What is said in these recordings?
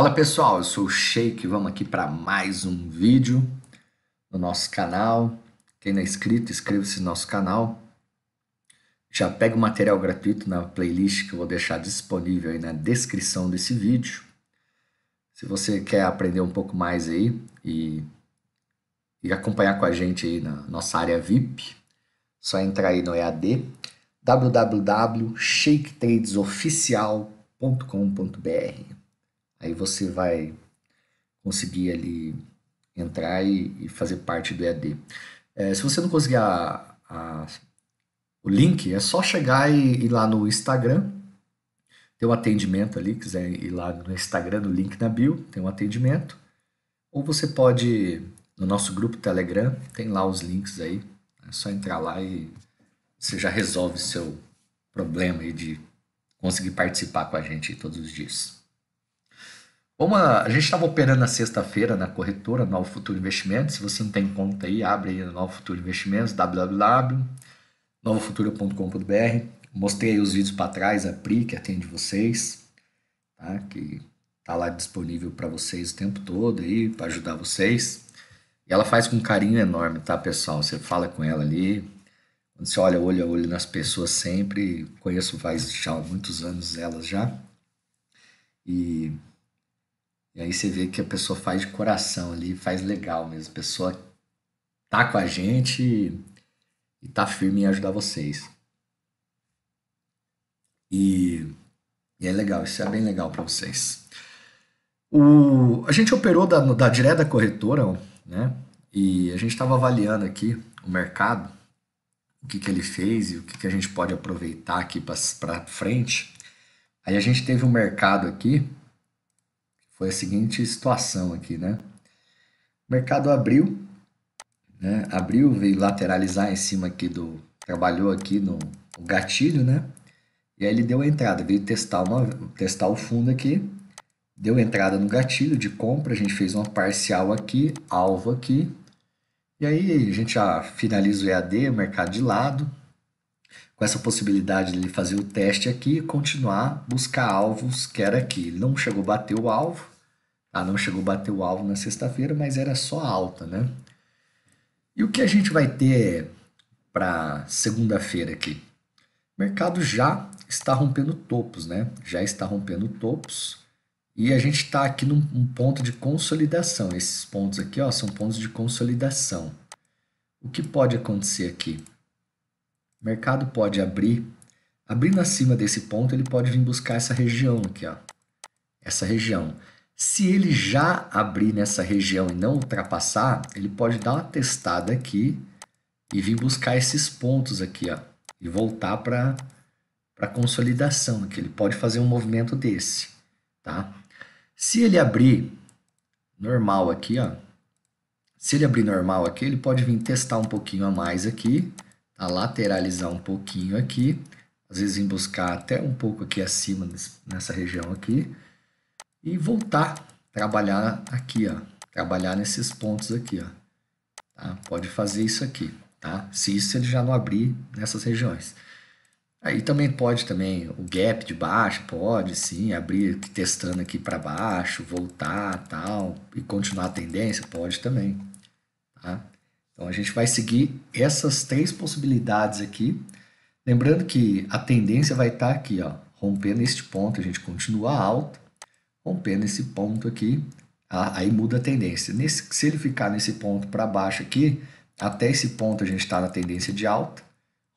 Fala pessoal, eu sou o Sheik, vamos aqui para mais um vídeo no nosso canal. Quem não é inscrito, inscreva-se no nosso canal. Já pega o material gratuito na playlist que eu vou deixar disponível aí na descrição desse vídeo. Se você quer aprender um pouco mais aí e, e acompanhar com a gente aí na nossa área VIP, só entrar aí no EAD www.shaketradesoficial.com.br Aí você vai conseguir ali entrar e, e fazer parte do EAD. É, se você não conseguir a, a, o link, é só chegar e ir lá no Instagram, tem um atendimento ali, quiser ir lá no Instagram, no link na bio, tem um atendimento. Ou você pode, no nosso grupo Telegram, tem lá os links aí, é só entrar lá e você já resolve seu problema aí de conseguir participar com a gente todos os dias uma a, gente estava operando na sexta-feira na corretora Novo Futuro Investimentos, se você não tem conta aí, abre aí Novo Futuro Investimentos, www.novofuturo.com.br. Mostrei aí os vídeos para trás, a PRI que atende vocês, tá? que tá lá disponível para vocês o tempo todo aí, para ajudar vocês. E ela faz com carinho enorme, tá, pessoal? Você fala com ela ali, quando você olha olho a olho nas pessoas sempre, conheço faz já há muitos anos elas já. E e aí você vê que a pessoa faz de coração ali, faz legal mesmo. A pessoa tá com a gente e, tá firme em ajudar vocês. E, e é legal, isso é bem legal para vocês. O, a gente operou da, da direta corretora, né? E a gente estava avaliando aqui o mercado, o que, que ele fez e o que, que a gente pode aproveitar aqui para frente. Aí a gente teve um mercado aqui foi a seguinte situação aqui, né? O mercado abriu, né? Abriu, veio lateralizar em cima aqui do. Trabalhou aqui no, no gatilho, né? E aí ele deu a entrada, veio testar, uma, testar o fundo aqui, deu entrada no gatilho de compra, a gente fez uma parcial aqui, alvo aqui, e aí a gente já finaliza o EAD, o mercado de lado, com essa possibilidade de ele fazer o teste aqui e continuar buscar alvos que era aqui. Ele não chegou a bater o alvo, ah, não chegou a bater o alvo na sexta-feira, mas era só alta, né? E o que a gente vai ter para segunda-feira aqui? O mercado já está rompendo topos, né? Já está rompendo topos. E a gente está aqui num um ponto de consolidação. Esses pontos aqui ó, são pontos de consolidação. O que pode acontecer aqui? O mercado pode abrir. Abrindo acima desse ponto, ele pode vir buscar essa região aqui. Ó, essa região. Se ele já abrir nessa região e não ultrapassar, ele pode dar uma testada aqui e vir buscar esses pontos aqui, ó, e voltar para a consolidação, que ele pode fazer um movimento desse, tá? Se ele abrir normal aqui, ó, se ele abrir normal aqui, ele pode vir testar um pouquinho a mais aqui, a tá? lateralizar um pouquinho aqui, às vezes vir buscar até um pouco aqui acima nessa região aqui, e voltar trabalhar aqui, ó, trabalhar nesses pontos aqui, ó, tá? Pode fazer isso aqui, tá? Se isso ele já não abrir nessas regiões. Aí também pode também o gap de baixo, pode sim, abrir testando aqui para baixo, voltar, tal, e continuar a tendência, pode também, tá? Então a gente vai seguir essas três possibilidades aqui. Lembrando que a tendência vai estar tá aqui, ó, romper neste ponto, a gente continua alto, rompendo esse ponto aqui, tá? aí muda a tendência. Nesse, se ele ficar nesse ponto para baixo aqui, até esse ponto a gente está na tendência de alta,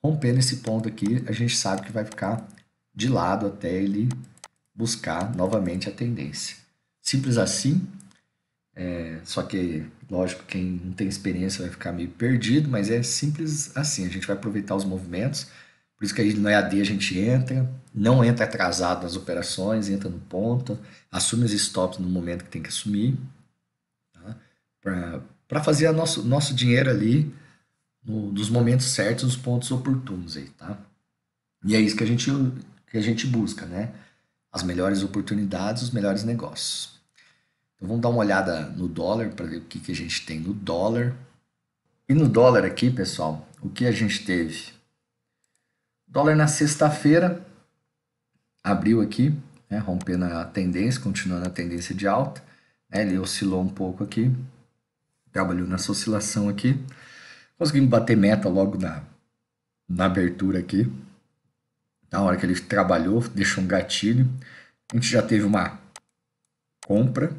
rompendo esse ponto aqui, a gente sabe que vai ficar de lado até ele buscar novamente a tendência. Simples assim, é, só que, lógico, quem não tem experiência vai ficar meio perdido, mas é simples assim, a gente vai aproveitar os movimentos, por isso que gente no EAD a gente entra, não entra atrasado nas operações, entra no ponto, assume os stops no momento que tem que assumir, tá? para fazer o nosso, nosso dinheiro ali no, nos momentos certos, nos pontos oportunos aí, tá? E é isso que a gente, que a gente busca, né? As melhores oportunidades, os melhores negócios. Então vamos dar uma olhada no dólar para ver o que, que a gente tem no dólar. E no dólar aqui, pessoal, o que a gente teve? Dólar na sexta-feira abriu aqui, né, rompendo a tendência, continuando a tendência de alta. Né, ele oscilou um pouco aqui, trabalhou nessa oscilação aqui. Conseguimos bater meta logo na, na abertura aqui. Na hora que ele trabalhou, deixou um gatilho. A gente já teve uma compra,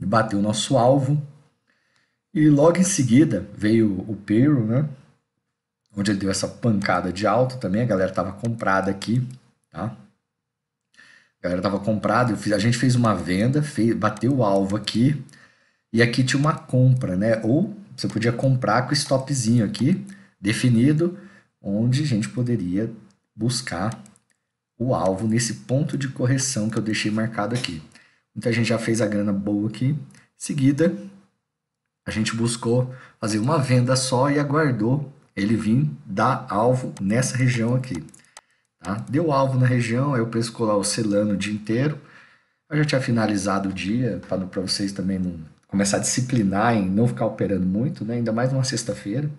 bateu o nosso alvo. E logo em seguida veio o payroll, né? onde ele deu essa pancada de alta também, a galera estava comprada aqui, tá? A galera estava comprada, a gente fez uma venda, fez, bateu o alvo aqui, e aqui tinha uma compra, né? Ou você podia comprar com stopzinho aqui, definido, onde a gente poderia buscar o alvo nesse ponto de correção que eu deixei marcado aqui. Muita gente já fez a grana boa aqui. Em seguida, a gente buscou fazer uma venda só e aguardou ele vir dar alvo nessa região aqui. Tá? Deu alvo na região, aí eu penso colar o selano o dia inteiro. Eu já tinha finalizado o dia, para vocês também não começar a disciplinar em não ficar operando muito, né? ainda mais numa sexta-feira.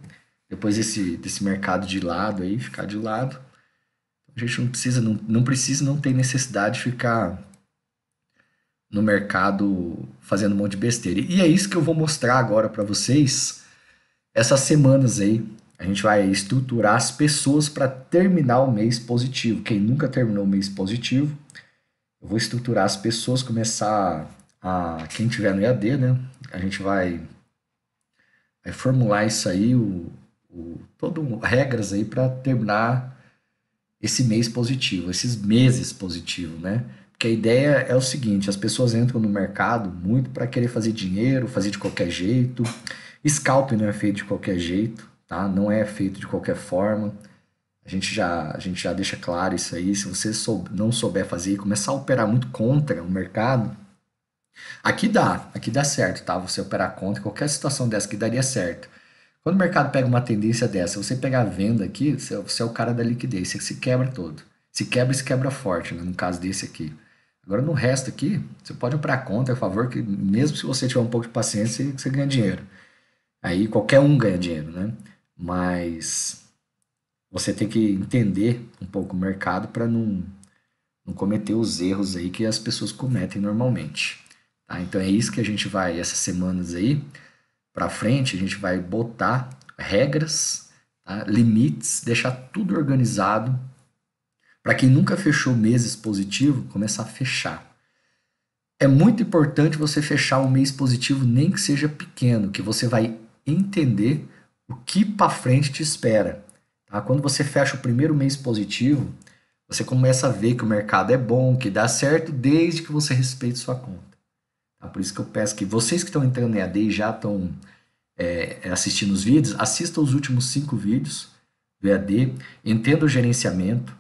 Depois desse, desse mercado de lado aí, ficar de lado. A gente não precisa, não, não precisa, não tem necessidade de ficar no mercado fazendo um monte de besteira. E é isso que eu vou mostrar agora para vocês essas semanas aí a gente vai estruturar as pessoas para terminar o mês positivo. Quem nunca terminou o mês positivo, eu vou estruturar as pessoas, começar a. Quem tiver no EAD, né? A gente vai, vai formular isso aí, o, o, todo, regras aí para terminar esse mês positivo, esses meses positivos, né? Porque a ideia é o seguinte: as pessoas entram no mercado muito para querer fazer dinheiro, fazer de qualquer jeito. Scalping não é feito de qualquer jeito tá? Não é feito de qualquer forma. A gente já, a gente já deixa claro isso aí. Se você sou, não souber fazer e começar a operar muito contra o mercado, aqui dá, aqui dá certo, tá? Você operar contra qualquer situação dessa que daria certo. Quando o mercado pega uma tendência dessa, você pegar a venda aqui, você, você é o cara da liquidez, você se quebra todo. Se quebra, se quebra forte, né? no caso desse aqui. Agora, no resto aqui, você pode operar contra, a favor, que mesmo se você tiver um pouco de paciência, você ganha dinheiro. Aí qualquer um ganha dinheiro, né? mas você tem que entender um pouco o mercado para não, não cometer os erros aí que as pessoas cometem normalmente. Tá? Então é isso que a gente vai, essas semanas aí, para frente, a gente vai botar regras, tá? limites, deixar tudo organizado. Para quem nunca fechou meses positivo, começar a fechar. É muito importante você fechar um mês positivo, nem que seja pequeno, que você vai entender o que para frente te espera. Tá? Quando você fecha o primeiro mês positivo, você começa a ver que o mercado é bom, que dá certo, desde que você respeite sua conta. Tá? Por isso que eu peço que vocês que estão entrando em AD e já estão é, é, assistindo os vídeos, assistam os últimos cinco vídeos do EAD, entenda o gerenciamento,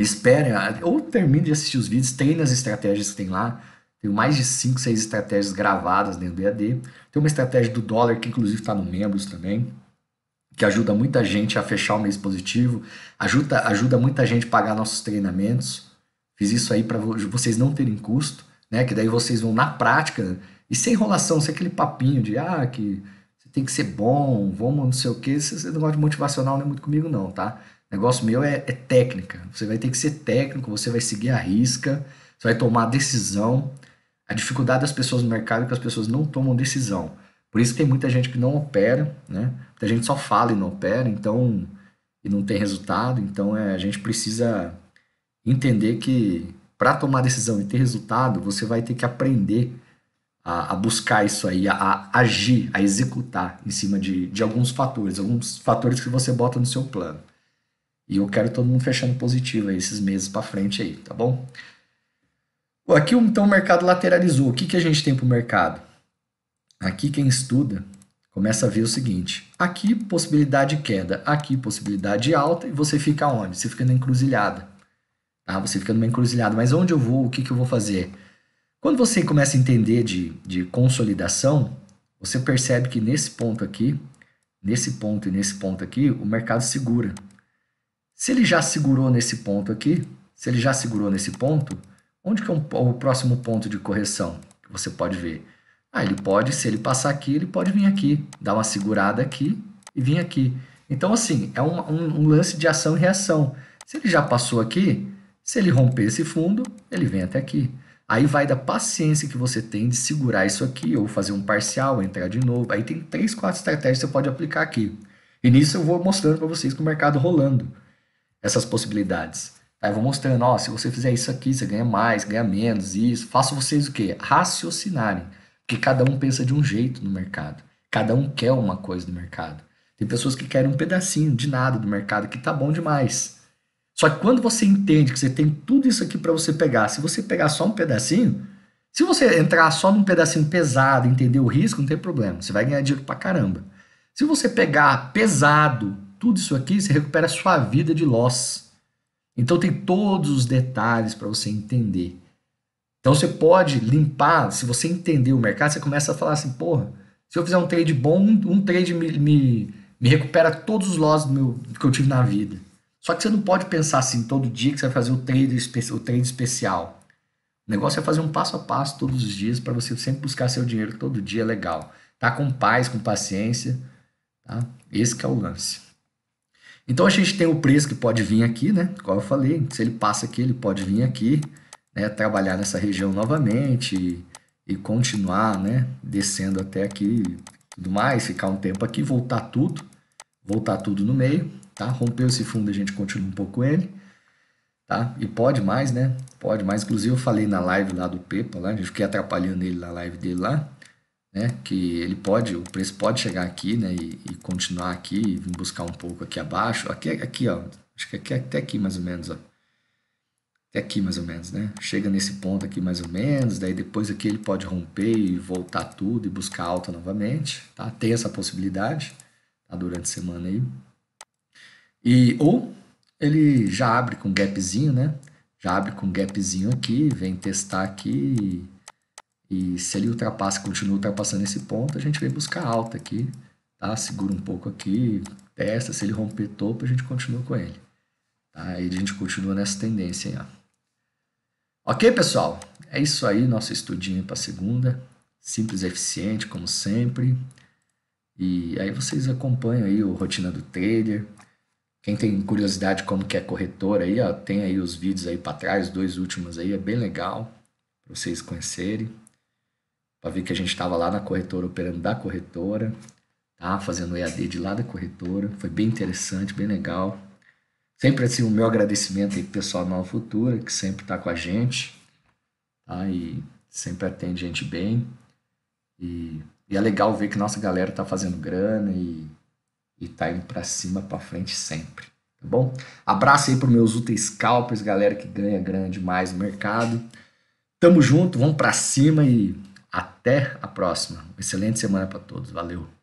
esperem, ou termine de assistir os vídeos, treine as estratégias que tem lá, tenho mais de 5, 6 estratégias gravadas dentro do EAD. Tem uma estratégia do dólar que inclusive está no membros também que ajuda muita gente a fechar o mês positivo, ajuda, ajuda muita gente a pagar nossos treinamentos. Fiz isso aí para vocês não terem custo, né? Que daí vocês vão na prática e sem enrolação, sem aquele papinho de ah, que você tem que ser bom, vamos não sei o que Esse negócio de motivacional não é muito comigo, não, tá? O negócio meu é, é técnica. Você vai ter que ser técnico, você vai seguir a risca, você vai tomar decisão. A dificuldade das pessoas no mercado é que as pessoas não tomam decisão. Por isso que tem muita gente que não opera, né? Muita gente só fala e não opera, então e não tem resultado. Então é, a gente precisa entender que para tomar decisão e ter resultado, você vai ter que aprender a, a buscar isso aí, a, a, agir, a executar em cima de, de alguns fatores, alguns fatores que você bota no seu plano. E eu quero todo mundo fechando positivo aí, esses meses para frente aí, tá bom? Aqui então o mercado lateralizou. O que, que a gente tem para o mercado? Aqui quem estuda começa a ver o seguinte: aqui possibilidade de queda, aqui possibilidade de alta, e você fica onde? Você fica na encruzilhada. Ah, Você fica numa encruzilhada, mas onde eu vou? O que, que eu vou fazer? Quando você começa a entender de, de consolidação, você percebe que nesse ponto aqui, nesse ponto e nesse ponto aqui, o mercado segura. Se ele já segurou nesse ponto aqui, se ele já segurou nesse ponto, onde que é o próximo ponto de correção que você pode ver? Ah, ele pode, se ele passar aqui, ele pode vir aqui, dar uma segurada aqui e vir aqui. Então, assim, é um, um, um lance de ação e reação. Se ele já passou aqui, se ele romper esse fundo, ele vem até aqui. Aí vai da paciência que você tem de segurar isso aqui, ou fazer um parcial, entrar de novo. Aí tem três, quatro estratégias que você pode aplicar aqui. E nisso eu vou mostrando para vocês com o mercado rolando essas possibilidades. Aí eu vou mostrando, ó, se você fizer isso aqui, você ganha mais, ganha menos, isso. Faço vocês o quê? Raciocinarem. Porque cada um pensa de um jeito no mercado. Cada um quer uma coisa do mercado. Tem pessoas que querem um pedacinho de nada do mercado que tá bom demais. Só que quando você entende que você tem tudo isso aqui para você pegar, se você pegar só um pedacinho, se você entrar só num pedacinho pesado, entender o risco, não tem problema, você vai ganhar dinheiro pra caramba. Se você pegar pesado tudo isso aqui, você recupera a sua vida de loss. Então tem todos os detalhes para você entender. Então você pode limpar, se você entender o mercado, você começa a falar assim, porra, se eu fizer um trade bom, um trade me, me, me recupera todos os loss do meu, que eu tive na vida. Só que você não pode pensar assim todo dia que você vai fazer o trade, o trade especial. O negócio é fazer um passo a passo todos os dias para você sempre buscar seu dinheiro todo dia, legal. Tá com paz, com paciência, tá? Esse é o lance. Então a gente tem o preço que pode vir aqui, né? Como eu falei, se ele passa aqui, ele pode vir aqui né, trabalhar nessa região novamente e, e continuar né, descendo até aqui tudo mais, ficar um tempo aqui, voltar tudo, voltar tudo no meio, tá? Rompeu esse fundo, a gente continua um pouco ele, tá? E pode mais, né? Pode mais. Inclusive eu falei na live lá do Pepa, lá, a gente fiquei atrapalhando ele na live dele lá, né? Que ele pode, o preço pode chegar aqui, né? E, e continuar aqui, e buscar um pouco aqui abaixo. Aqui, aqui, ó. Acho que aqui, até aqui mais ou menos, ó até aqui mais ou menos, né? Chega nesse ponto aqui mais ou menos, daí depois aqui ele pode romper e voltar tudo e buscar alta novamente, tá? Tem essa possibilidade tá? durante a semana aí. E ou ele já abre com um gapzinho, né? Já abre com um gapzinho aqui, vem testar aqui e se ele ultrapassa, continua ultrapassando esse ponto, a gente vem buscar alta aqui, tá? Segura um pouco aqui, testa, se ele romper topo, a gente continua com ele. Aí a gente continua nessa tendência. ó. Ok, pessoal? É isso aí, nosso estudinho para segunda. Simples e eficiente, como sempre. E aí vocês acompanham aí o Rotina do Trader. Quem tem curiosidade como que é corretora aí, ó, tem aí os vídeos aí para trás, dois últimos aí, é bem legal para vocês conhecerem. Para ver que a gente estava lá na corretora, operando da corretora, tá? Fazendo EAD de lá da corretora. Foi bem interessante, bem legal. Sempre assim, o meu agradecimento aí pro pessoal da Nova Futura, que sempre está com a gente, tá? E sempre atende gente bem. E, e, é legal ver que nossa galera tá fazendo grana e, e tá indo para cima, para frente sempre, tá bom? Abraço aí pros meus úteis scalpers, galera que ganha grana demais no mercado. Tamo junto, vamos para cima e até a próxima. excelente semana para todos. Valeu.